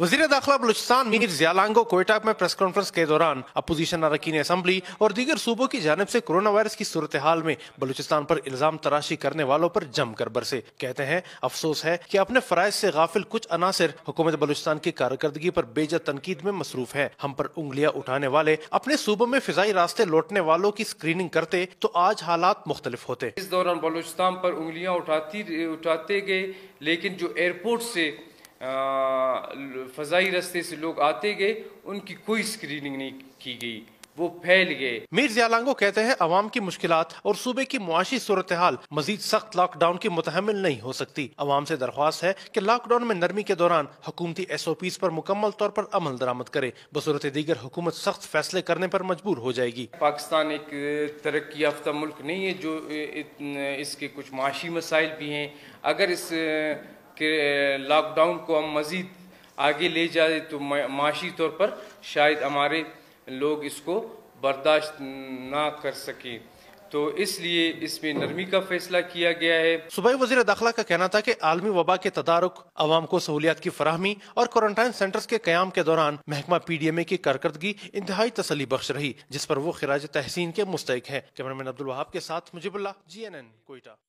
वजीर दाखिला बलूचिस्तान मीर जियालांगो कोयटा में प्रेस कॉन्फ्रेंस के दौरान अपोजिशन अरकान असम्बली और दीगर सूबों की जानब से कोरोना वायरस की सूरत हाल में बलूचिस्तान पर इल्ज़ाम तराशी करने वालों पर जमकर बरसे कहते हैं अफसोस है की अपने फ़राइज से गाफिल कुछ अनासर हुकूमत बलूचिस्तान की कारकर्दगी पर बेजा तनकीद में मसरूफ है हम पर उंगलियाँ उठाने वाले अपने सूबों में फिजाई रास्ते लौटने वालों की स्क्रीनिंग करते तो आज हालात मुख्तलिफ होते इस दौरान बलूचिस्तान पर उंगलियाँ उठाती उठाते गए लेकिन जो एयरपोर्ट ऐसी फजाई रस्ते से लोग आते गए उनकी कोई स्क्रीनिंग नहीं की गई वो फैल गए मीर जियालांगो कहते हैं अवाम की मुश्किल और सूबे की मुआशी सूरत हाल मजीद सख्त लॉकडाउन की मुतहमल नहीं हो सकती अवाम ऐसी दरख्वास्त है की लॉकडाउन में नरमी के दौरान हुकूमती एस ओ पीज पर मुकम्मल तौर पर अमल दरामद करे बसूरत दीगर हुकूमत सख्त फैसले करने पर मजबूर हो जाएगी पाकिस्तान एक तरक्की याफ्ता मुल्क नहीं है जो इसके कुछ माशी मसाइल भी है अगर इस कि लॉकडाउन को हम मज़ीद आगे ले जाए तो माशी तौर पर शायद हमारे लोग इसको बर्दाश्त ना कर सकें तो इसलिए इसमें नरमी का फैसला किया गया है सुबह वजी दाखिला का कहना था की आलमी वबा के तदारक अवाम को सहूलियात की फरहमी और क्वारंटाइन सेंटर्स के क्याम के दौरान महकमा पी डी एम ए की कारकर्दगी इंतहाई तसली बख्श रही जिस पर वो खराज तहसीन के मुस्तक है कैमरा मैन अब्दुल वहाब के साथ मुजिबुल्ला जी एन एन कोयटा